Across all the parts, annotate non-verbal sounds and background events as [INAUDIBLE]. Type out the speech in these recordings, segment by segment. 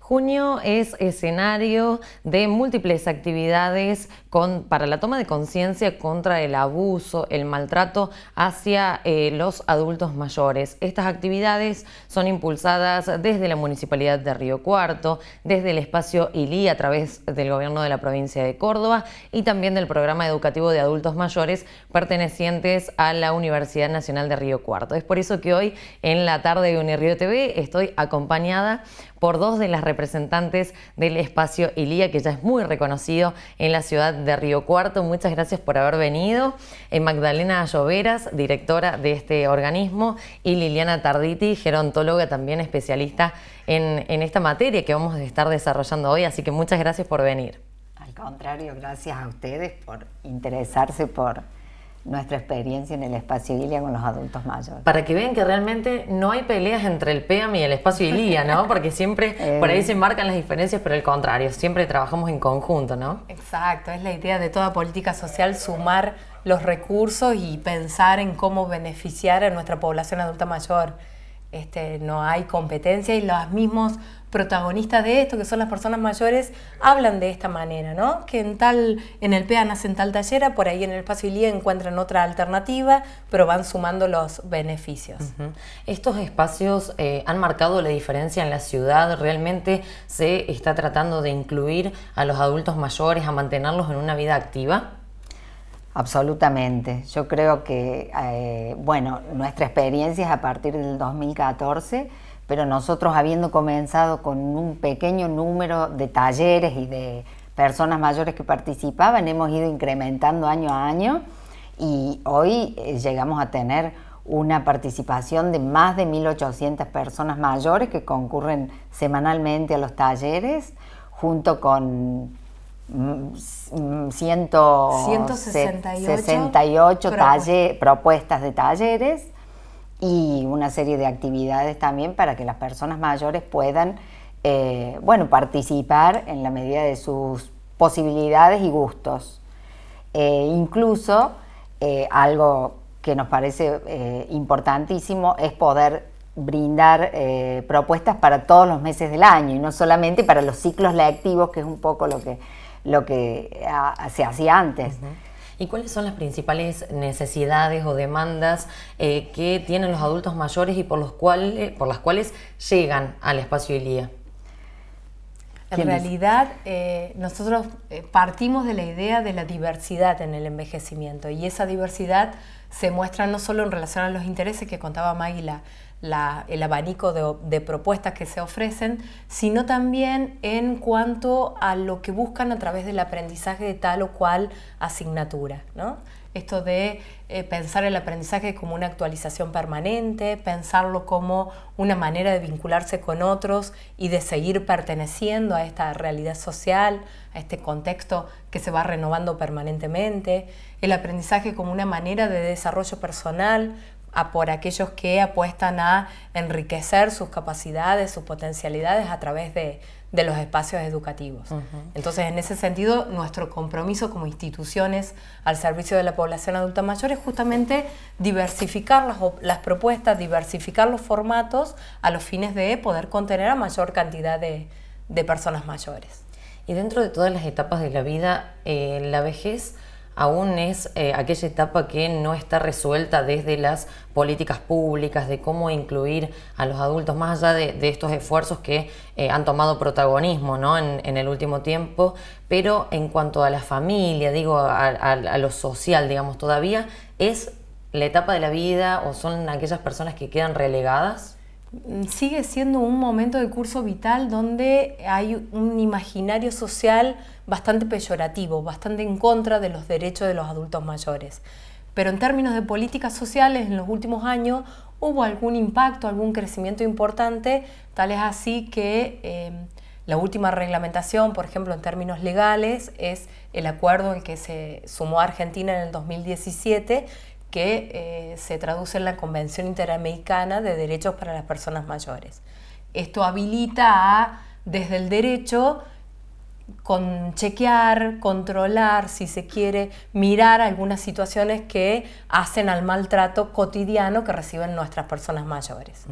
Junio es escenario de múltiples actividades para la toma de conciencia contra el abuso, el maltrato hacia eh, los adultos mayores. Estas actividades son impulsadas desde la Municipalidad de Río Cuarto, desde el espacio ILI a través del gobierno de la provincia de Córdoba y también del programa educativo de adultos mayores pertenecientes a la Universidad Nacional de Río Cuarto. Es por eso que hoy en la tarde de Unirío TV estoy acompañada por dos de las representantes del espacio ILIA que ya es muy reconocido en la ciudad de de Río Cuarto. Muchas gracias por haber venido. Eh, Magdalena Lloveras, directora de este organismo, y Liliana Tarditi, gerontóloga también especialista en, en esta materia que vamos a estar desarrollando hoy. Así que muchas gracias por venir. Al contrario, gracias a ustedes por interesarse por nuestra experiencia en el espacio ILIA con los adultos mayores. Para que vean que realmente no hay peleas entre el PEAM y el espacio ILIA, ¿no? [LAUGHS] Porque siempre eh. por ahí se marcan las diferencias, pero al contrario, siempre trabajamos en conjunto, ¿no? Exacto, es la idea de toda política social sumar los recursos y pensar en cómo beneficiar a nuestra población adulta mayor este, no hay competencia y los mismos protagonistas de esto, que son las personas mayores, hablan de esta manera, ¿no? Que en tal, en el PEA en tal tallera, por ahí en el espacio ILIA encuentran otra alternativa, pero van sumando los beneficios. Estos espacios eh, han marcado la diferencia en la ciudad, realmente se está tratando de incluir a los adultos mayores, a mantenerlos en una vida activa. Absolutamente. Yo creo que, eh, bueno, nuestra experiencia es a partir del 2014, pero nosotros habiendo comenzado con un pequeño número de talleres y de personas mayores que participaban, hemos ido incrementando año a año y hoy eh, llegamos a tener una participación de más de 1.800 personas mayores que concurren semanalmente a los talleres, junto con Mm, mm, ciento, 168 propuestas de talleres y una serie de actividades también para que las personas mayores puedan eh, bueno, participar en la medida de sus posibilidades y gustos. Eh, incluso eh, algo que nos parece importantísimo es poder brindar propuestas para todos los meses del año y no solamente para los ciclos lectivos, que es un poco lo que lo que se hacía antes. ¿Y cuáles son las principales necesidades o demandas eh, que tienen los adultos mayores y por, los cuales, por las cuales llegan al espacio ILIA? En realidad, eh, nosotros eh, partimos de la idea de la diversidad en el envejecimiento y esa diversidad se muestra no solo en relación a los intereses que contaba Máguila, el abanico de, propuestas que se ofrecen, sino también en cuanto a lo que buscan a través del aprendizaje de tal o cual asignatura. Esto de eh, pensar el aprendizaje como una actualización permanente, pensarlo como una manera de vincularse con otros y de seguir perteneciendo a esta realidad social, a este contexto que se va renovando permanentemente, el aprendizaje como una manera de desarrollo personal, a por aquellos que apuestan a enriquecer sus capacidades, sus potencialidades a través de, los espacios educativos. Entonces, en ese sentido, nuestro compromiso como instituciones al servicio de la población adulta mayor es justamente diversificar las, propuestas, diversificar los formatos a los fines de poder contener a mayor cantidad de, personas mayores. Y dentro de todas las etapas de la vida, eh, la vejez aún es eh, aquella etapa que no está resuelta desde las políticas públicas, de cómo incluir a los adultos, más allá de, estos esfuerzos que eh, han tomado protagonismo ¿no? en, el último tiempo, pero en cuanto a la familia, digo, a, a lo social, digamos, todavía es la etapa de la vida o son aquellas personas que quedan relegadas sigue siendo un momento de curso vital donde hay un imaginario social bastante peyorativo, bastante en contra de los derechos de los adultos mayores. Pero en términos de políticas sociales, en los últimos años hubo algún impacto, algún crecimiento importante, tal es así que em, la última reglamentación, por ejemplo, en términos legales, es el acuerdo en que se sumó Argentina en el 2017 que eh, se traduce en la Convención Interamericana de Derechos para las Personas Mayores. Esto habilita a, desde el derecho, con chequear, controlar, si se quiere, mirar algunas situaciones que hacen al maltrato cotidiano que reciben nuestras personas mayores.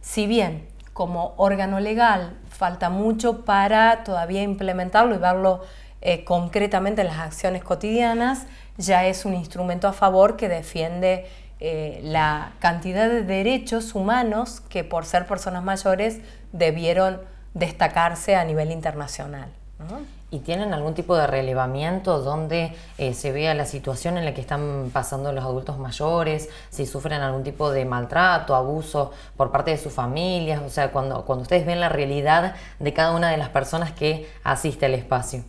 Si bien como órgano legal falta mucho para todavía implementarlo y verlo eh, concretamente en las acciones cotidianas, ya es un instrumento a favor que defiende eh, la cantidad de derechos humanos que por ser personas mayores debieron destacarse a nivel internacional. ¿Y tienen algún tipo de relevamiento donde eh, se vea la situación en la que están pasando los adultos mayores, si sufren algún tipo de maltrato, abuso por parte de sus familias? O sea, cuando, cuando ustedes ven la realidad de cada una de las personas que asiste al espacio.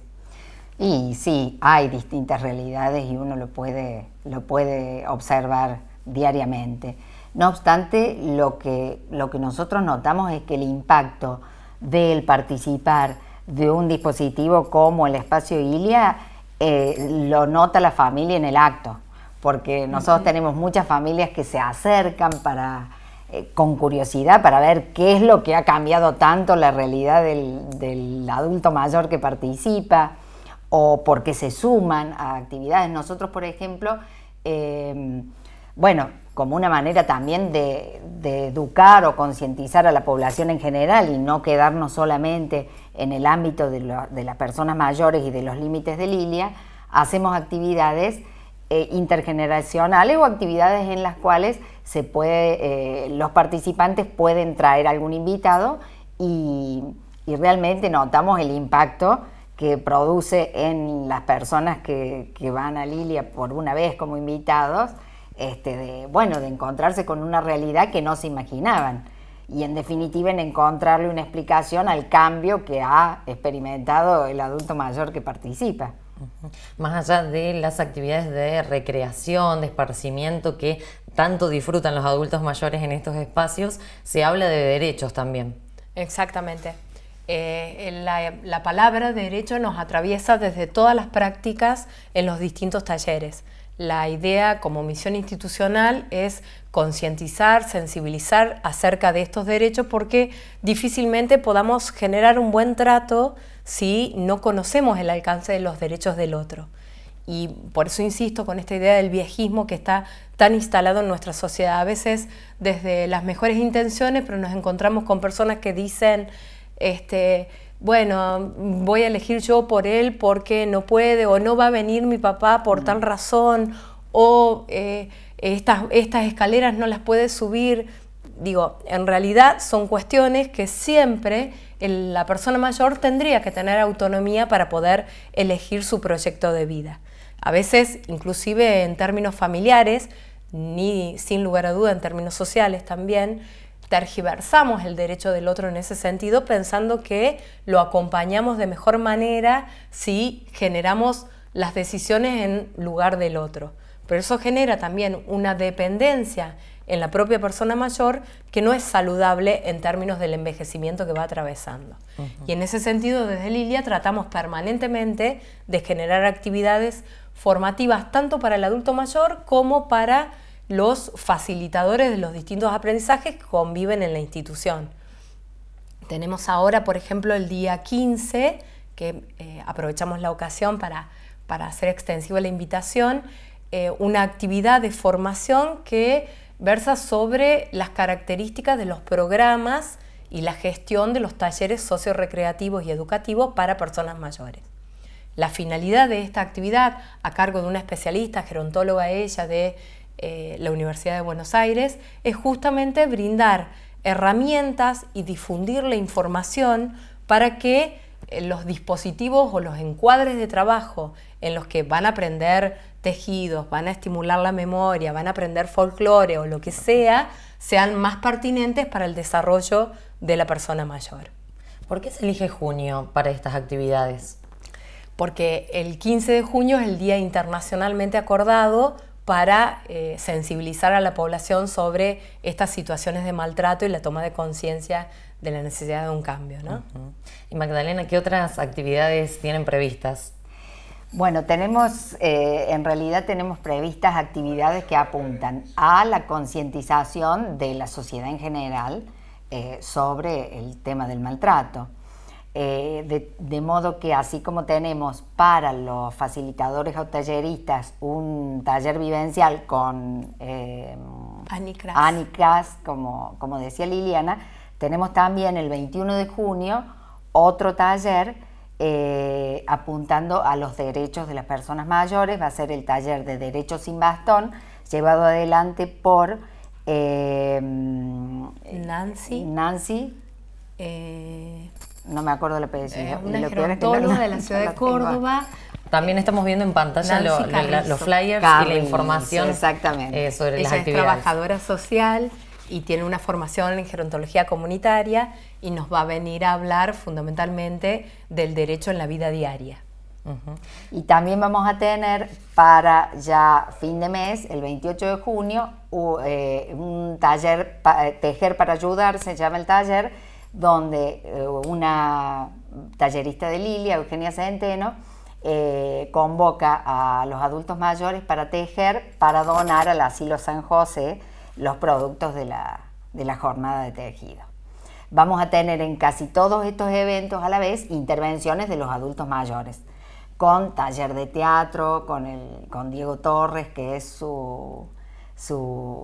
Y sí, hay distintas realidades y uno lo puede, lo puede observar diariamente. No obstante, lo que, nosotros notamos es que el impacto del participar de un dispositivo como el espacio ILIA eh, lo nota la familia en el acto, porque nosotros tenemos muchas familias que se acercan para, eh, con curiosidad para ver qué es lo que ha cambiado tanto la realidad del adulto mayor que participa o porque se suman a actividades. Nosotros, por ejemplo, em, bueno, como una manera también de, educar o concientizar a la población en general y no quedarnos solamente en el ámbito de, las personas mayores y de los límites de Lilia, hacemos actividades eh, intergeneracionales o actividades en las cuales puede, eh, los participantes pueden traer algún invitado y realmente notamos el impacto que produce en las personas que, van a Lilia por una vez como invitados, este, de, bueno, de encontrarse con una realidad que no se imaginaban y en definitiva en encontrarle una explicación al cambio que ha experimentado el adulto mayor que participa. Más allá de las actividades de recreación, de esparcimiento que tanto disfrutan los adultos mayores en estos espacios, se habla de derechos también. Exactamente. Eh, la, palabra derecho nos atraviesa desde todas las prácticas en los distintos talleres. La idea como misión institucional es concientizar, sensibilizar acerca de estos derechos porque difícilmente podamos generar un buen trato si no conocemos el alcance de los derechos del otro. Y por eso insisto con esta idea del viejismo que está tan instalado en nuestra sociedad. A veces desde las mejores intenciones, pero nos encontramos con personas que dicen este, bueno, voy a elegir yo por él porque no puede o no va a venir mi papá por tal mm. razón o eh, estas, escaleras no las puede subir. Digo, en realidad son cuestiones que siempre la persona mayor tendría que tener autonomía para poder elegir su proyecto de vida. A veces, inclusive en términos familiares, ni sin lugar a duda en términos sociales también, tergiversamos el derecho del otro en ese sentido, pensando que lo acompañamos de mejor manera si generamos las decisiones en lugar del otro. Pero eso genera también una dependencia en la propia persona mayor que no es saludable en términos del envejecimiento que va atravesando. Y en ese sentido, desde Lilia tratamos permanentemente de generar actividades formativas tanto para el adulto mayor como para los facilitadores de los distintos aprendizajes que conviven en la institución. Tenemos ahora, por ejemplo, el día 15, que eh, aprovechamos la ocasión para, hacer extensiva la invitación, eh, una actividad de formación que versa sobre las características de los programas y la gestión de los talleres socio-recreativos y educativos para personas mayores. La finalidad de esta actividad, a cargo de una especialista, gerontóloga ella, de eh, la Universidad de Buenos Aires es justamente brindar herramientas y difundir la información para que eh, los dispositivos o los encuadres de trabajo en los que van a aprender tejidos, van a estimular la memoria, van a aprender folclore o lo que sea, sean más pertinentes para el desarrollo de la persona mayor. ¿Por qué se elige junio para estas actividades? Porque el 15 de junio es el día internacionalmente acordado para eh, sensibilizar a la población sobre estas situaciones de maltrato y la toma de conciencia de la necesidad de un cambio. Y Magdalena, ¿qué otras actividades tienen previstas? Bueno, tenemos, eh, en realidad tenemos previstas actividades que apuntan a la concientización de la sociedad en general eh, sobre el tema del maltrato. Eh, de, modo que así como tenemos para los facilitadores o talleristas un taller vivencial con eh, Anicras, como, como, decía Liliana, tenemos también el 21 de junio otro taller eh, apuntando a los derechos de las personas mayores, va a ser el taller de Derechos sin Bastón, llevado adelante por eh, Nancy. Nancy no me acuerdo la una gerontóloga de la [LAUGHS] ciudad de Córdoba. También estamos viendo en pantalla los flyers y la información exactamente. Eh, sobre las actividades. Es trabajadora social y tiene una formación en gerontología comunitaria y nos va a venir a hablar fundamentalmente del derecho en la vida diaria. Y también vamos a tener para ya fin de mes, el 28 de junio, eh, un taller, eh, Tejer para Ayudar, se llama el taller, donde eh, una tallerista de Lilia, Eugenia Centeno, eh, convoca a los adultos mayores para tejer, para donar al asilo San José los productos de la, jornada de tejido. Vamos a tener en casi todos estos eventos a la vez intervenciones de los adultos mayores, con taller de teatro, con, Diego Torres, que es su,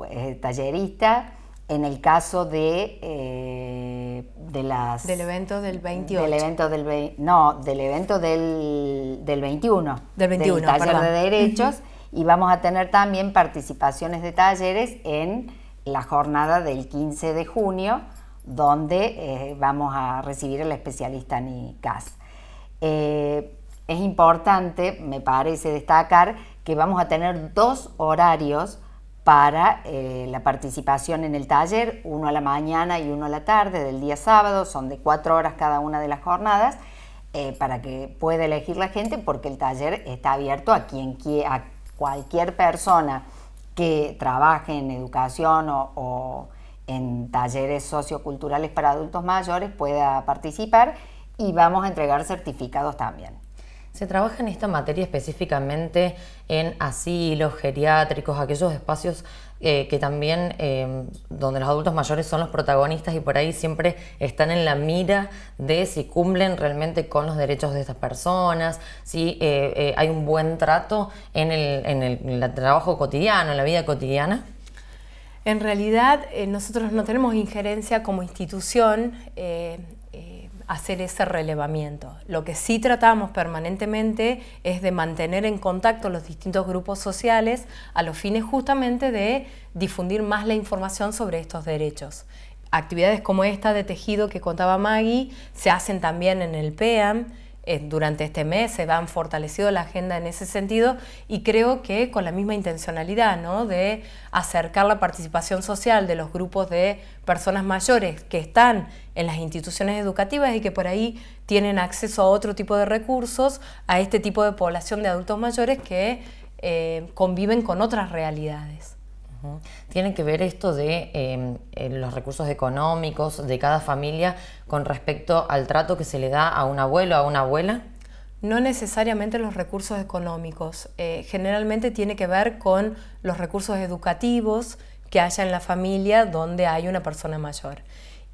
eh, tallerista, en el caso eh, de, las... Del evento del 28. evento del... No, del evento del, 21. Del 21, taller de derechos. Y vamos a tener también participaciones de talleres en la jornada del 15 de junio, donde eh, vamos a recibir al especialista NICAS. Eh, es importante, me parece, destacar que vamos a tener dos horarios para eh, la participación en el taller, uno a la mañana y uno a la tarde del día sábado, son de cuatro horas cada una de las jornadas, eh, para que pueda elegir la gente, porque el taller está abierto a, quien, a cualquier persona que trabaje en educación o en talleres socioculturales para adultos mayores pueda participar y vamos a entregar certificados también. Se trabaja en esta materia específicamente en asilos, geriátricos, aquellos espacios eh, que también em, donde los adultos mayores son los protagonistas y por ahí siempre están en la mira de si cumplen realmente con los derechos de estas personas, si eh, eh, hay un buen trato en el, en el, trabajo cotidiano, en la vida cotidiana. En realidad nosotros no tenemos injerencia como institución hacer ese relevamiento. Lo que sí tratamos permanentemente es de mantener en contacto los distintos grupos sociales a los fines justamente de difundir más la información sobre estos derechos. Actividades como esta de tejido que contaba Maggie se hacen también en el PEAM, eh, durante este mes se han fortalecido la agenda en ese sentido y creo que con la misma intencionalidad ¿no? de acercar la participación social de los grupos de personas mayores que están en las instituciones educativas y que por ahí tienen acceso a otro tipo de recursos, a este tipo de población de adultos mayores que eh, conviven con otras realidades. Tiene que ver esto de em, eh, los recursos económicos de cada familia con respecto al trato que se le da a un abuelo, o a una abuela. No necesariamente los recursos económicos, eh, generalmente tiene que ver con los recursos educativos que haya en la familia donde hay una persona mayor.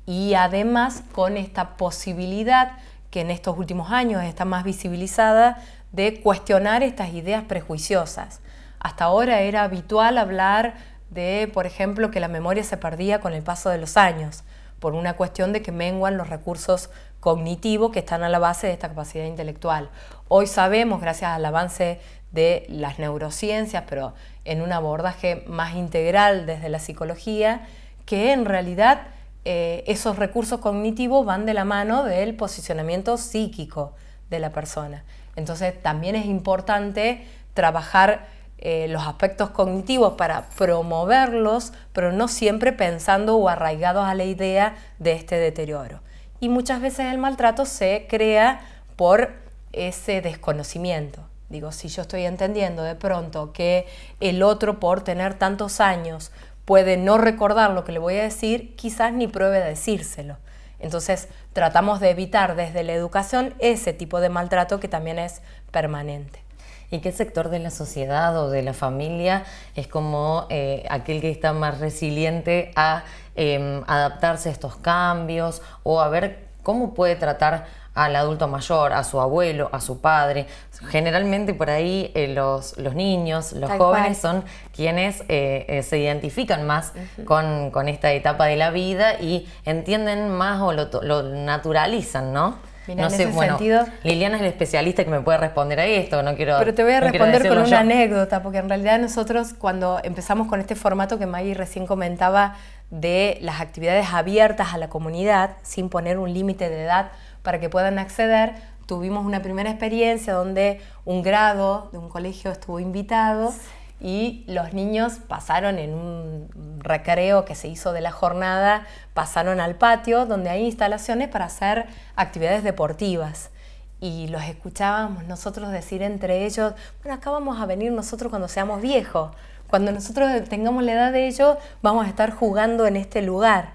Y además con esta posibilidad que en estos últimos años está más visibilizada de cuestionar estas ideas prejuiciosas. Hasta ahora era habitual hablar de, por ejemplo, que la memoria se perdía con el paso de los años, por una cuestión de que menguan los recursos cognitivos que están a la base de esta capacidad intelectual. Hoy sabemos, gracias al avance de las neurociencias, pero en un abordaje más integral desde la psicología, que en realidad eh, esos recursos cognitivos van de la mano del posicionamiento psíquico de la persona. Entonces también es importante trabajar eh, los aspectos cognitivos para promoverlos, pero no siempre pensando o arraigados a la idea de este deterioro. Y muchas veces el maltrato se crea por ese desconocimiento. Digo, si yo estoy entendiendo de pronto que el otro por tener tantos años puede no recordar lo que le voy a decir, quizás ni pruebe decírselo. Entonces tratamos de evitar desde la educación ese tipo de maltrato que también es permanente y qué sector de la sociedad o de la familia es como eh, aquel que está más resiliente a em, adaptarse a estos cambios o a ver cómo puede tratar al adulto mayor, a su abuelo, a su padre. Generalmente por ahí eh, los, niños, los jóvenes son quienes eh, se identifican más con, esta etapa de la vida y entienden más o lo, lo naturalizan, ¿no? no sé, bueno, Liliana es la especialista que me puede responder a esto, no quiero... Pero te voy a responder con una anécdota, porque en realidad nosotros cuando empezamos con este formato que Maggie recién comentaba de las actividades abiertas a la comunidad, sin poner un límite de edad para que puedan acceder, tuvimos una primera experiencia donde un grado de un colegio estuvo invitado y los niños pasaron en un recreo que se hizo de la jornada, pasaron al patio donde hay instalaciones para hacer actividades deportivas. Y los escuchábamos nosotros decir entre ellos, bueno, acá vamos a venir nosotros cuando seamos viejos, cuando nosotros tengamos la edad de ellos, vamos a estar jugando en este lugar.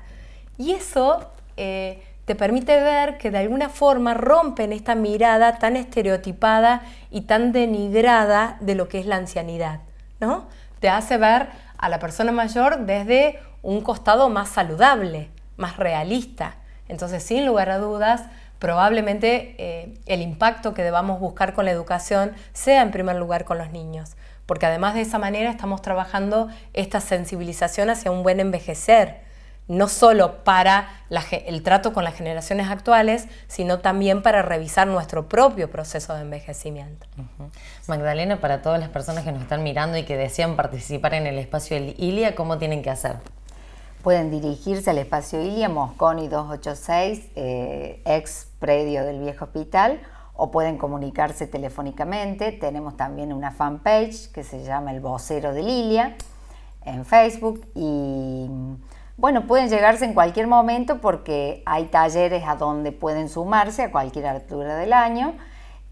Y eso... Eh, te permite ver que de alguna forma rompen esta mirada tan estereotipada y tan denigrada de lo que es la ancianidad. Te hace ver a la persona mayor desde un costado más saludable, más realista. Entonces, sin lugar a dudas, probablemente eh, el impacto que debamos buscar con la educación sea en primer lugar con los niños, porque además de esa manera estamos trabajando esta sensibilización hacia un buen envejecer, no solo para el trato con las generaciones actuales, sino también para revisar nuestro propio proceso de envejecimiento. Magdalena, para todas las personas que nos están mirando y que desean participar en el espacio ILIA, ¿cómo tienen que hacer? Pueden dirigirse al espacio ILIA Mosconi 286, eh, ex predio del viejo hospital, o pueden comunicarse telefónicamente. Tenemos también una fanpage que se llama El Vocero de Lilia en Facebook y bueno, pueden llegarse en cualquier momento porque hay talleres a donde pueden sumarse a cualquier altura del año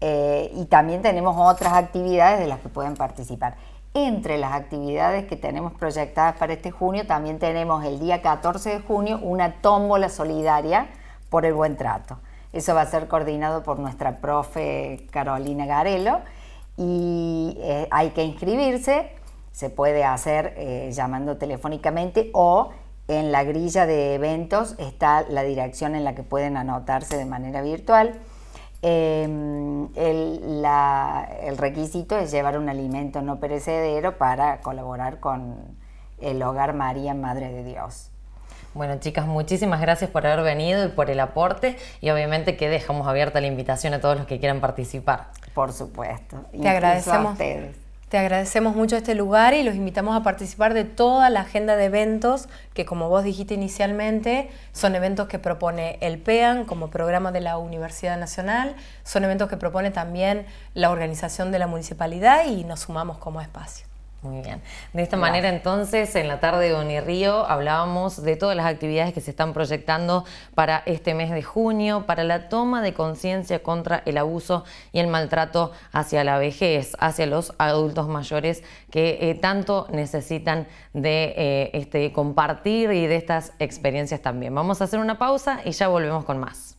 eh, y también tenemos otras actividades de las que pueden participar. Entre las actividades que tenemos proyectadas para este junio, también tenemos el día 14 de junio una tómbola solidaria por el buen trato. Eso va a ser coordinado por nuestra profe Carolina Garelo y eh, hay que inscribirse, se puede hacer eh, llamando telefónicamente o en la grilla de eventos está la dirección en la que pueden anotarse de manera virtual. Em, el, requisito es llevar un alimento no perecedero para colaborar con el Hogar María Madre de Dios. Bueno, chicas, muchísimas gracias por haber venido y por el aporte. Y obviamente que dejamos abierta la invitación a todos los que quieran participar. Por supuesto. Te agradecemos. A ustedes. Te agradecemos mucho este lugar y los invitamos a participar de toda la agenda de eventos que, como vos dijiste inicialmente, son eventos que propone el PEAN como programa de la Universidad Nacional, son eventos que propone también la organización de la municipalidad y nos sumamos como espacio. Muy bien. De esta manera entonces, en la tarde de Unirío hablábamos de todas las actividades que se están proyectando para este mes de junio, para la toma de conciencia contra el abuso y el maltrato hacia la vejez, hacia los adultos mayores que eh, tanto necesitan de eh, este, compartir y de estas experiencias también. Vamos a hacer una pausa y ya volvemos con más.